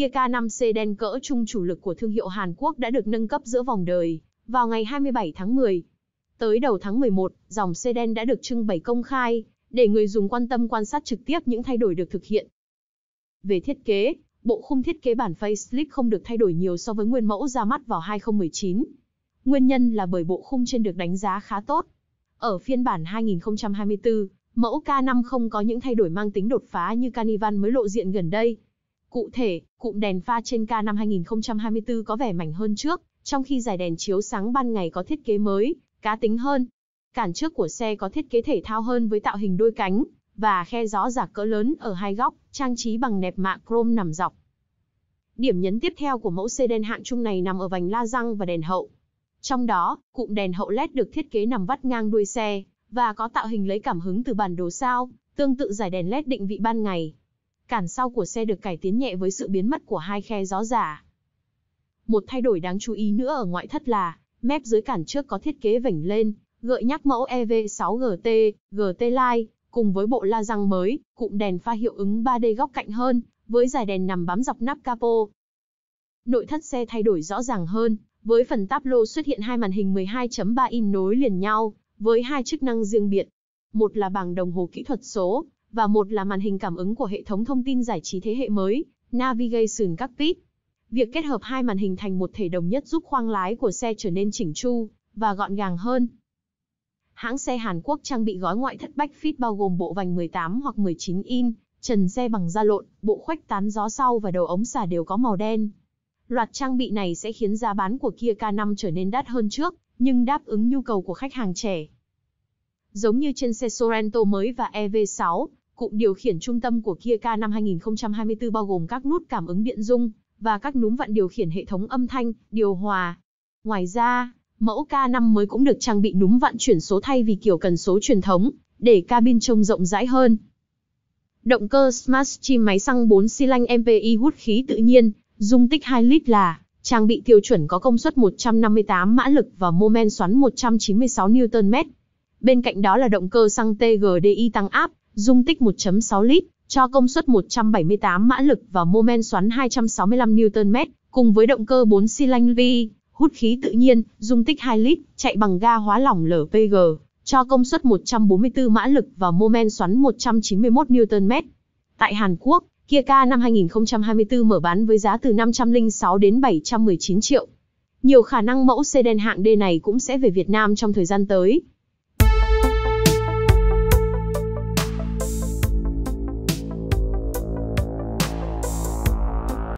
Kia K5 sedan cỡ trung chủ lực của thương hiệu Hàn Quốc đã được nâng cấp giữa vòng đời vào ngày 27 tháng 10. Tới đầu tháng 11, dòng sedan đã được trưng bày công khai để người dùng quan tâm quan sát trực tiếp những thay đổi được thực hiện. Về thiết kế, bộ khung thiết kế bản facelift không được thay đổi nhiều so với nguyên mẫu ra mắt vào 2019. Nguyên nhân là bởi bộ khung trên được đánh giá khá tốt. Ở phiên bản 2024, mẫu K50 có những thay đổi mang tính đột phá như Carnival mới lộ diện gần đây. Cụ thể, cụm đèn pha trên K năm 2024 có vẻ mảnh hơn trước, trong khi giải đèn chiếu sáng ban ngày có thiết kế mới, cá tính hơn. Cản trước của xe có thiết kế thể thao hơn với tạo hình đôi cánh và khe gió giả cỡ lớn ở hai góc, trang trí bằng nẹp mạ chrome nằm dọc. Điểm nhấn tiếp theo của mẫu xe sedan hạng trung này nằm ở vành la răng và đèn hậu. Trong đó, cụm đèn hậu LED được thiết kế nằm vắt ngang đuôi xe và có tạo hình lấy cảm hứng từ bản đồ sao, tương tự giải đèn LED định vị ban ngày. Cản sau của xe được cải tiến nhẹ với sự biến mất của hai khe gió giả. Một thay đổi đáng chú ý nữa ở ngoại thất là, mép dưới cản trước có thiết kế vểnh lên, gợi nhắc mẫu EV6 GT, GT Line, cùng với bộ la răng mới, cụm đèn pha hiệu ứng 3D góc cạnh hơn, với dài đèn nằm bám dọc nắp capo. Nội thất xe thay đổi rõ ràng hơn, với phần táp lô xuất hiện hai màn hình 12.3 in nối liền nhau, với hai chức năng riêng biệt. Một là bảng đồng hồ kỹ thuật số, và một là màn hình cảm ứng của hệ thống thông tin giải trí thế hệ mới, Navigation Cockpit. Việc kết hợp hai màn hình thành một thể đồng nhất giúp khoang lái của xe trở nên chỉnh chu và gọn gàng hơn. Hãng xe Hàn Quốc trang bị gói ngoại thất bách Fit bao gồm bộ vành 18 hoặc 19 in, trần xe bằng da lộn, bộ khuếch tán gió sau và đầu ống xả đều có màu đen. Loạt trang bị này sẽ khiến giá bán của Kia K5 trở nên đắt hơn trước, nhưng đáp ứng nhu cầu của khách hàng trẻ. Giống như trên xe Sorento mới và EV6, Cụm điều khiển trung tâm của Kia K năm 2024 bao gồm các nút cảm ứng điện dung và các núm vặn điều khiển hệ thống âm thanh, điều hòa. Ngoài ra, mẫu K5 mới cũng được trang bị núm vặn chuyển số thay vì kiểu cần số truyền thống, để cabin trông rộng rãi hơn. Động cơ Smart Stream máy xăng 4 xi lanh MPI hút khí tự nhiên, dung tích 2 lít là trang bị tiêu chuẩn có công suất 158 mã lực và mô men xoắn 196 Nm. Bên cạnh đó là động cơ xăng TGDI tăng áp, dung tích 1.6 lít, cho công suất 178 mã lực và mô men xoắn 265 Nm, cùng với động cơ 4 xi lanh V, hút khí tự nhiên, dung tích 2 lít, chạy bằng ga hóa lỏng LPG, cho công suất 144 mã lực và mô men xoắn 191 Nm. Tại Hàn Quốc, Kia K năm 2024 mở bán với giá từ 506 đến 719 triệu. Nhiều khả năng mẫu sedan hạng D này cũng sẽ về Việt Nam trong thời gian tới.